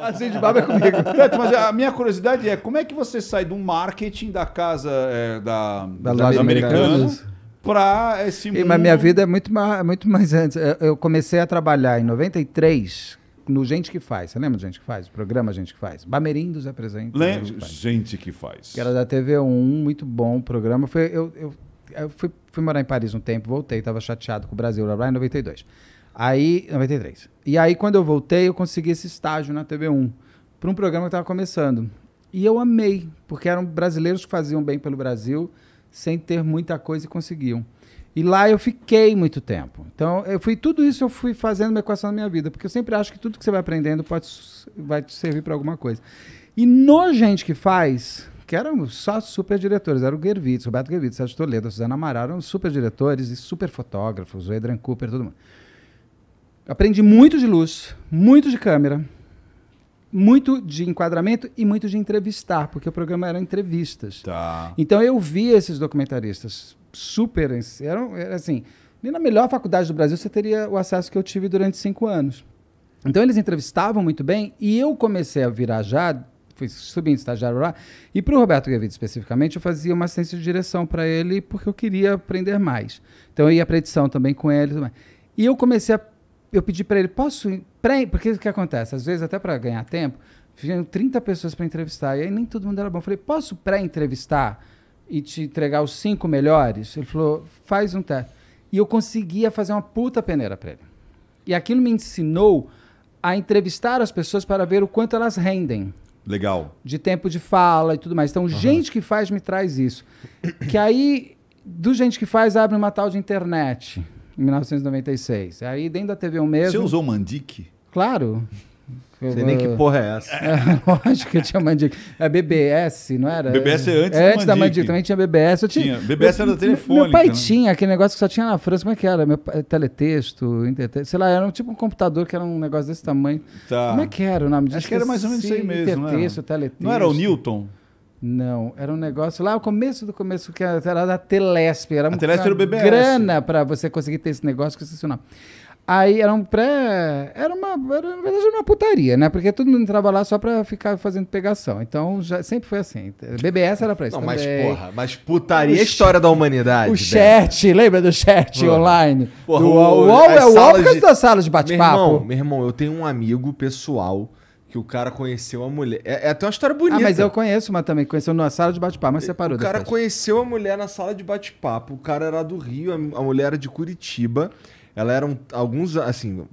Azeite de é comigo. mas a minha curiosidade é como é que você sai do marketing da casa é, da, da, da, da americana para esse mundo? E, mas minha vida é muito mais, é muito mais antes. Eu comecei a trabalhar em 93 no Gente que Faz. Você lembra do Gente que Faz? O programa Gente que Faz. Bamerindos apresenta. Lembra? Gente, Gente que Faz. Que era da TV1, muito bom o programa. Foi, eu, eu, eu fui, fui, morar em Paris um tempo, voltei, estava chateado com o Brasil, lá em 92. Aí, 93. E aí, quando eu voltei, eu consegui esse estágio na TV1, para um programa que estava começando. E eu amei, porque eram brasileiros que faziam bem pelo Brasil, sem ter muita coisa e conseguiam. E lá eu fiquei muito tempo. Então, eu fui tudo isso eu fui fazendo uma equação na minha vida, porque eu sempre acho que tudo que você vai aprendendo pode vai te servir para alguma coisa. E no gente que faz, que eram só super diretores, era o Gervitz, Roberto Gervitz, Sérgio Toledo, Suzana Amaral, eram super diretores e super fotógrafos, o Adrian Cooper, todo mundo. Aprendi muito de luz, muito de câmera, muito de enquadramento e muito de entrevistar, porque o programa era entrevistas. Tá. Então eu vi esses documentaristas super. Eram, era assim, nem na melhor faculdade do Brasil você teria o acesso que eu tive durante cinco anos. Então eles entrevistavam muito bem e eu comecei a virar já, fui subindo estagiário lá, e para o Roberto Gavido especificamente, eu fazia uma assistência de direção para ele porque eu queria aprender mais. Então eu ia para edição também com ele. E eu comecei a eu pedi para ele, posso ir? Pré porque o que acontece? Às vezes, até para ganhar tempo, vinham 30 pessoas para entrevistar. E aí nem todo mundo era bom. Eu falei, posso pré-entrevistar e te entregar os cinco melhores? Ele falou, faz um teste. E eu conseguia fazer uma puta peneira para ele. E aquilo me ensinou a entrevistar as pessoas para ver o quanto elas rendem. Legal. De tempo de fala e tudo mais. Então, uhum. gente que faz me traz isso. Que aí, do gente que faz, abre uma tal de internet. Em 1996. Aí dentro da TV o mesmo. Você usou Mandic? Claro. Eu, Sei nem que porra é essa. É, lógico que tinha Mandic. É BBS, não era? BBS é antes, é, antes da Mandic. Também tinha BBS. Eu tinha, tinha. BBS era era telefone. Meu pai né? tinha aquele negócio que só tinha na França. Como é que era? Meu, teletexto, intertexto. Sei lá, era um, tipo um computador que era um negócio desse tamanho. Tá. Como é que era o nome disso? Acho que era mais ou menos isso aí mesmo. Intertexto, né? teletexto. Não era o Newton? Não, era um negócio lá, o começo do começo, que era da Telesp. Era a Telesp era o BBS. grana para você conseguir ter esse negócio que se Aí era um pré. Era uma. Era, na verdade, era uma putaria, né? Porque todo mundo entrava lá só pra ficar fazendo pegação. Então já, sempre foi assim. BBS era pra isso. Não, também. mas porra, mas putaria é história da humanidade. O chat, lembra do chat porra. online? Porra, do, o UOL é o UOL por causa da sala de bate-papo. Meu irmão, meu irmão, eu tenho um amigo pessoal que o cara conheceu a mulher. É, é, até uma história bonita. Ah, mas eu conheço uma também. Conheceu na sala de bate-papo, mas separou. O cara depois. conheceu a mulher na sala de bate-papo. O cara era do Rio, a mulher era de Curitiba. Ela era um, alguns, assim,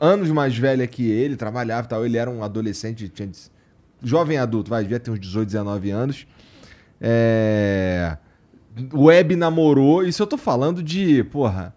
anos mais velha que ele, trabalhava e tal. Ele era um adolescente, tinha, jovem adulto, vai, devia ter uns 18, 19 anos. É... Web namorou. Isso eu tô falando de, porra,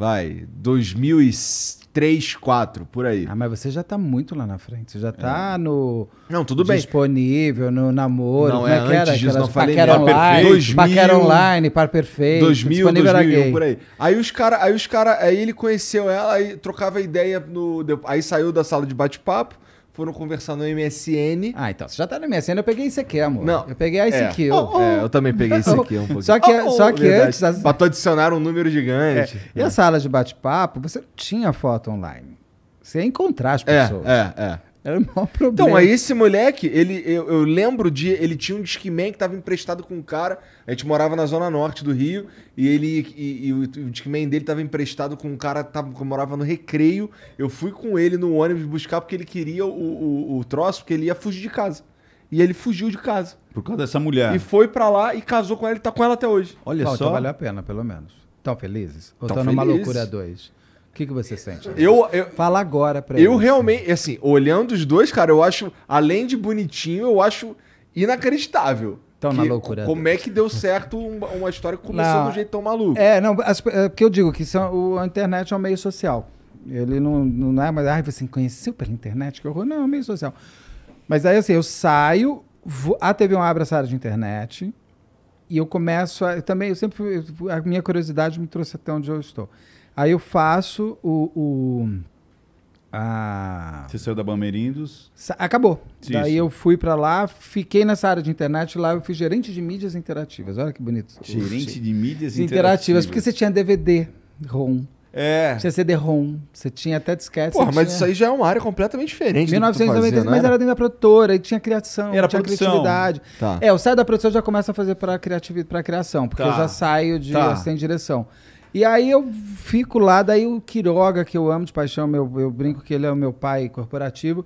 vai, 2003, 2004, por aí. Ah, mas você já tá muito lá na frente. Você já tá é. no. Não, tudo bem. Disponível, no namoro. Não, é, é que era? Disso, não falei paquera mesmo. online, 2000, paquera online, par perfeito. 2000, 2001, por aí. Aí os caras, aí os cara, aí ele conheceu ela, aí trocava ideia no. Aí saiu da sala de bate-papo foram conversar no MSN. Ah, então. Você já tá no MSN, eu peguei isso aqui, amor. Não. Eu peguei esse é. aqui. É. Oh, oh. é, eu também peguei isso aqui um pouquinho. Só que, oh, oh. só que antes. As... Pra tu adicionar um número gigante. É. E as salas de bate-papo, você não tinha foto online. Você ia encontrar as é, pessoas. É, é, é. Era é o maior problema. Então, aí esse moleque, ele, eu, eu lembro de. Ele tinha um Discman que tava emprestado com um cara. A gente morava na zona norte do Rio. E ele e, e o, disque Discman dele tava emprestado com um cara que, tava, que morava no recreio. Eu fui com ele no ônibus buscar porque ele queria o, o, o troço, porque ele ia fugir de casa. E ele fugiu de casa. Por causa dessa mulher. E foi para lá e casou com ela e tá com ela até hoje. Olha só. Então valeu a pena, pelo menos. Estão felizes? Ou estão numa loucura dois? O que, que você sente? Eu, eu, Fala agora pra Eu realmente, assim, olhando os dois, cara, eu acho, além de bonitinho, eu acho inacreditável. Tão na loucura. Como é que deu certo uma história que começou não, do jeito tão maluco? É, não, as, é, porque eu digo que são, é o, a internet é um meio social. Ele não, não é mais, ah, você conheceu pela internet? Que horror. Não, é um meio social. Mas aí, assim, eu saio, vou, a ah, TV abre essa área de internet, e eu começo a, eu também, eu sempre, a minha curiosidade me trouxe até onde eu estou. Aí eu faço o. o a... Você saiu da Bamerindos? Acabou. Isso. Daí eu fui para lá, fiquei nessa área de internet lá, eu fui gerente de mídias interativas. Olha que bonito. Gerente de mídias interativas. interativas. Porque você tinha DVD, ROM. É. Tinha CD-ROM, você tinha até disquete. Porra, mas tinha... isso aí já é uma área completamente diferente. 1990, fazia, mas era dentro da produtora, e tinha criação, era tinha produção. criatividade. Tá. É, eu saio da produção e já começo a fazer pra, criativi... para criação, porque tá. eu já saio de tá. direção. E aí eu fico lá, daí o Quiroga, que eu amo de paixão, meu, eu brinco que ele é o meu pai corporativo,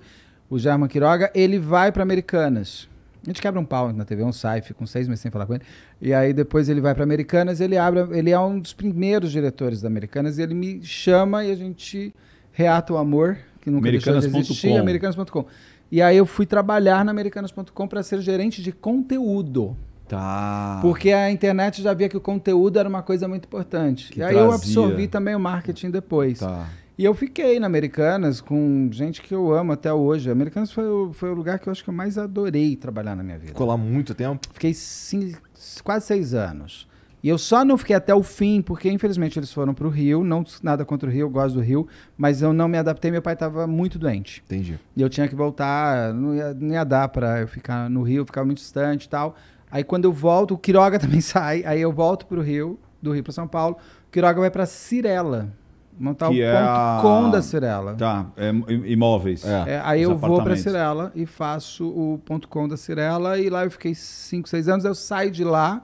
o German Quiroga, ele vai para Americanas. A gente quebra um pau na TV, um sai, fica uns seis meses sem falar com ele. E aí depois ele vai para Americanas, ele abre, ele é um dos primeiros diretores da Americanas, e ele me chama e a gente reata o amor, que nunca Americanas. deixou de existir, americanas.com. E aí eu fui trabalhar na americanas.com para ser gerente de conteúdo. Tá. Porque a internet já via que o conteúdo era uma coisa muito importante. Que e aí trazia. eu absorvi também o marketing depois. Tá. E eu fiquei na Americanas com gente que eu amo até hoje. Americanas foi, o, foi o lugar que eu acho que eu mais adorei trabalhar na minha vida. Ficou lá muito tempo? Fiquei cinco, quase seis anos. E eu só não fiquei até o fim, porque infelizmente eles foram para o Rio. Não nada contra o Rio, eu gosto do Rio, mas eu não me adaptei. Meu pai estava muito doente. Entendi. E eu tinha que voltar, não ia, não ia dar para eu ficar no Rio, ficar muito distante e tal. Aí quando eu volto, o Quiroga também sai, aí eu volto pro Rio, do Rio para São Paulo. O Quiroga vai para Cirela. Montar que o é a... com da Cirela. Tá, é, imóveis. É, aí eu vou para Cirela e faço o ponto com da Cirela e lá eu fiquei 5, 6 anos, eu saio de lá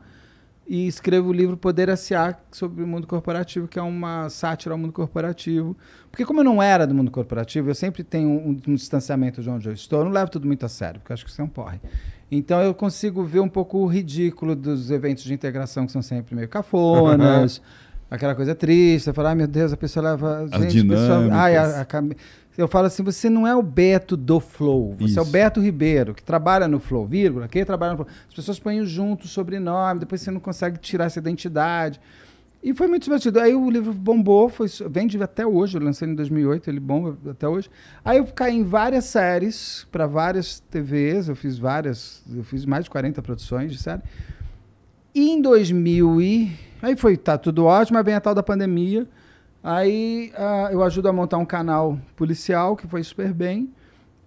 e escrevo o livro Poder S.A. sobre o mundo corporativo, que é uma sátira ao mundo corporativo. Porque como eu não era do mundo corporativo, eu sempre tenho um, um distanciamento de onde eu estou. Eu não levo tudo muito a sério, porque eu acho que isso é um porre. Então eu consigo ver um pouco o ridículo dos eventos de integração que são sempre meio cafonas. aquela coisa triste, você fala, ai meu Deus, a pessoa leva. As gente, pessoa, ai, a, a, eu falo assim, você não é o Beto do Flow, você Isso. é o Beto Ribeiro, que trabalha no Flow, vírgula, que trabalha no Flow. As pessoas põem junto o sobrenome, depois você não consegue tirar essa identidade. E foi muito divertido. Aí o livro bombou, foi, vende até hoje, eu lancei em 2008, ele bomba até hoje. Aí eu caí em várias séries, para várias TVs, eu fiz várias, eu fiz mais de 40 produções de série. E em 2000 e... Aí foi, tá tudo ótimo, aí vem a tal da pandemia. Aí uh, eu ajudo a montar um canal policial, que foi super bem.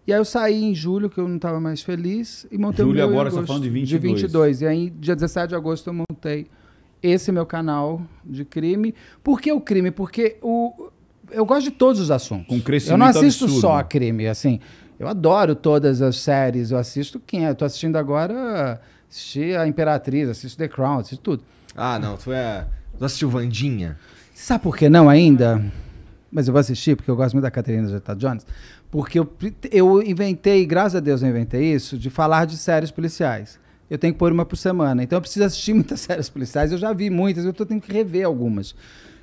E aí eu saí em julho, que eu não estava mais feliz, e montei julho o meu agora, agosto, você tá falando de 22. De 22. E aí, dia 17 de agosto, eu montei esse meu canal de crime. Por que o crime? Porque o... eu gosto de todos os assuntos. Com crescimento Eu não assisto absurdo. só a crime, assim. Eu adoro todas as séries, eu assisto quem? É. Eu tô assistindo agora... Uh, assisti a Imperatriz, assisti The Crown, assisti tudo. Ah, não, tu é. Tu assistiu Vandinha? Sabe por que não ainda? Mas eu vou assistir porque eu gosto muito da Caterina Zeta Jones. Porque eu, eu inventei, graças a Deus eu inventei isso, de falar de séries policiais. Eu tenho que pôr uma por semana. Então eu preciso assistir muitas séries policiais. Eu já vi muitas, eu tô tendo que rever algumas.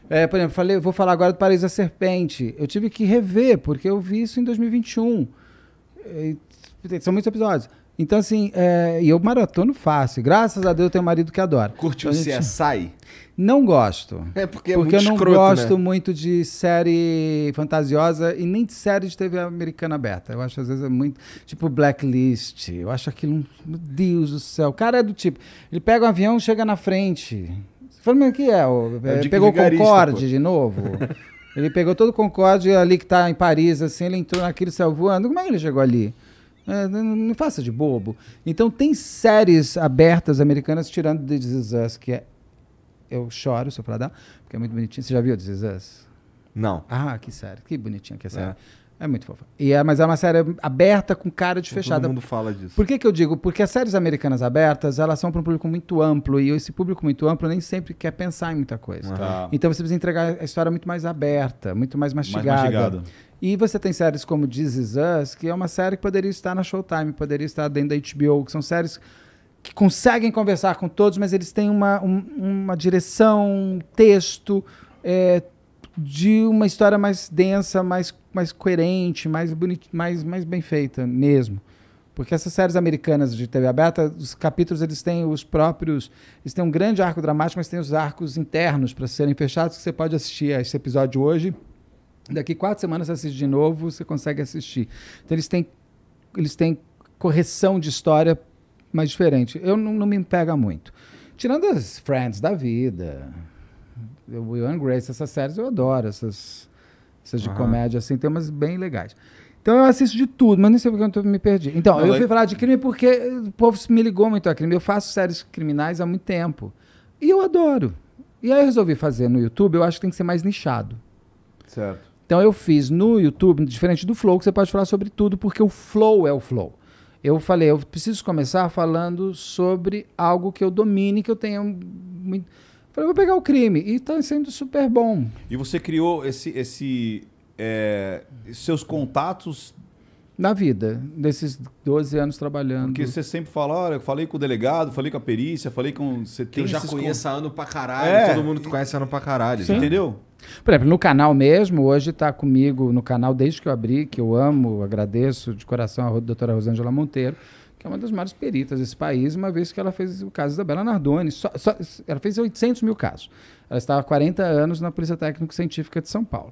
É, por exemplo, falei, vou falar agora do Paraíso da Serpente. Eu tive que rever, porque eu vi isso em 2021. E, são muitos episódios. Então, assim, é, eu maratono fácil. Graças a Deus eu tenho um marido que adora. Curte então, o gente... CSI? Não gosto. É porque é Porque eu não escroto, né? gosto né? muito de série fantasiosa e nem de série de TV americana aberta. Eu acho, às vezes, é muito. Tipo, Blacklist. Eu acho aquilo. Meu Deus do céu. O cara é do tipo. Ele pega um avião chega na frente. Falando o que é? O... é, é pegou o Concorde pô. de novo. ele pegou todo o Concorde ali que está em Paris, assim. Ele entrou naquele céu voando. Como é que ele chegou ali? É, não faça de bobo. Então tem séries abertas americanas, tirando The This Us, que é. Eu choro se eu falar porque é muito bonitinho. Você já viu The This Us? Não. Ah, que série. Que bonitinha que é a série. É. é. muito fofa. E é, mas é uma série aberta com cara de fechada. Todo mundo fala disso. Por que, que eu digo? Porque as séries americanas abertas, elas são para um público muito amplo. E esse público muito amplo nem sempre quer pensar em muita coisa. Uhum. Então você precisa entregar a história muito mais aberta, muito mais mastigada. Mais mastigada. E você tem séries como This Is Us, que é uma série que poderia estar na Showtime, poderia estar dentro da HBO, que são séries que conseguem conversar com todos, mas eles têm uma, um, uma direção, um texto é, de uma história mais densa, mais, mais coerente, mais, bonit, mais, mais bem feita mesmo. Porque essas séries americanas de TV aberta, os capítulos eles têm os próprios. Eles têm um grande arco dramático, mas tem os arcos internos para serem fechados, que você pode assistir a esse episódio hoje Daqui quatro semanas você assiste de novo, você consegue assistir. Então eles têm, eles têm correção de história mais diferente. Eu não, não me pega muito. Tirando as Friends da vida, Will and Grace, essas séries eu adoro, essas, essas de uhum. comédia, assim, tem umas bem legais. Então eu assisto de tudo, mas nem sei porque eu me perdi. Então, não, eu é fui falar de crime porque eh, o povo me ligou muito a crime. Eu faço séries criminais há muito tempo. E eu adoro. E aí eu resolvi fazer no YouTube, eu acho que tem que ser mais nichado. Certo. Então eu fiz no YouTube, diferente do Flow, que você pode falar sobre tudo, porque o Flow é o Flow. Eu falei, eu preciso começar falando sobre algo que eu domine, que eu tenha muito... Falei, vou pegar o crime. E está sendo super bom. E você criou esse, esse é, seus contatos na vida, desses 12 anos trabalhando. Porque você sempre fala, olha, eu falei com o delegado, falei com a perícia, falei com... Você tem eu já conheço há com... ano pra caralho, é. todo mundo conhece ano pra caralho, Sim. Né? entendeu? Por exemplo, no canal mesmo, hoje está comigo no canal desde que eu abri, que eu amo, agradeço de coração a doutora Rosângela Monteiro, que é uma das maiores peritas desse país, uma vez que ela fez o caso da Bela Nardoni. Só, só, ela fez 800 mil casos. Ela estava há 40 anos na Polícia Técnico-Científica de São Paulo.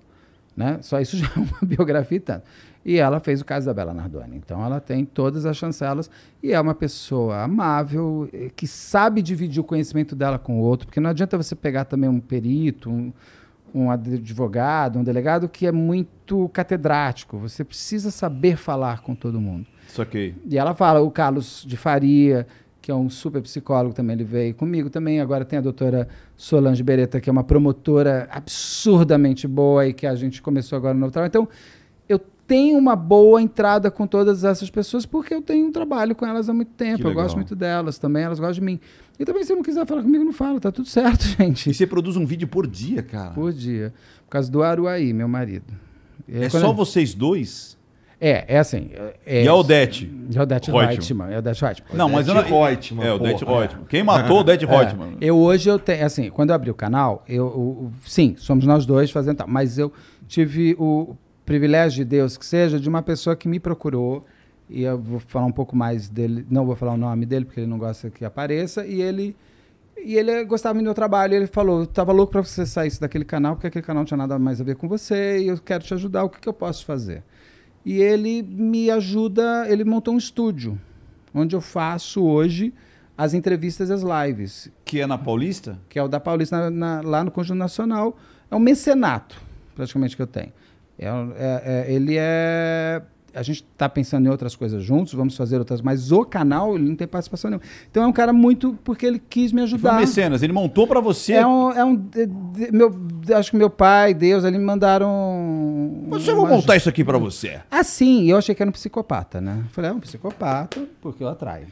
Né? Só isso já é uma biografia e tanto. E ela fez o caso da Bela Nardoni. Então ela tem todas as chancelas e é uma pessoa amável, eh, que sabe dividir o conhecimento dela com o outro, porque não adianta você pegar também um perito, um, um advogado, um delegado que é muito catedrático. Você precisa saber falar com todo mundo. Isso aqui. E ela fala, o Carlos de Faria, que é um super psicólogo também, ele veio comigo também. Agora tem a doutora Solange Beretta, que é uma promotora absurdamente boa e que a gente começou agora no trabalho. Então, tenho uma boa entrada com todas essas pessoas, porque eu tenho um trabalho com elas há muito tempo. Eu gosto muito delas também, elas gostam de mim. E também, se não quiser falar comigo, não fala, tá tudo certo, gente. E você produz um vídeo por dia, cara? Por dia. Por causa do Aruaí, meu marido. é, é só eu... vocês dois? É, é assim. É, é e a Odete? E a Odete Reutemann. É Odete Reutemann. Não, mas eu não... Reutemann. É, Odete Reutemann. Quem matou o Odete é. Reutemann? É. Eu hoje, eu tenho... Assim, quando eu abri o canal, eu, eu... Sim, somos nós dois fazendo tal. Mas eu tive o privilégio de Deus que seja, de uma pessoa que me procurou, e eu vou falar um pouco mais dele, não vou falar o nome dele, porque ele não gosta que apareça, e ele e ele gostava do meu trabalho, ele falou, estava louco para você sair daquele canal, porque aquele canal não tinha nada mais a ver com você, e eu quero te ajudar, o que, que eu posso fazer? E ele me ajuda, ele montou um estúdio, onde eu faço hoje as entrevistas e as lives. Que é na Paulista? Que é o da Paulista, na, na, lá no Conjunto Nacional. É um mecenato, praticamente, que eu tenho. É, é, é, ele é. A gente está pensando em outras coisas juntos, vamos fazer outras, mas o canal ele não tem participação nenhuma. Então é um cara muito porque ele quis me ajudar. Foi mecenas, ele montou para você. É um, é um de, de, meu, acho que meu pai, Deus, ali me mandaram. Mas eu vou montar isso aqui para você. Ah, sim, eu achei que era um psicopata, né? Falei, é um psicopata porque eu atraio.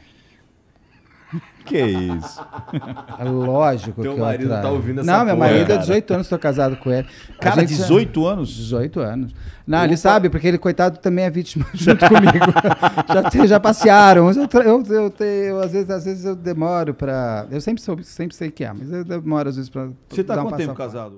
Que isso? É lógico Teu que eu marido tá ouvindo essa Não, meu marido é 18 anos, estou casado com ele. Cara, gente, 18 é anos? 18 anos. Não, Opa. ele sabe, porque ele, coitado, também é vítima junto comigo. já, já passearam. Eu, eu, eu, eu, às, vezes, às vezes eu demoro para... Eu sempre, soube, sempre sei que é, mas eu demoro às vezes para... Você tá um quanto tempo casado?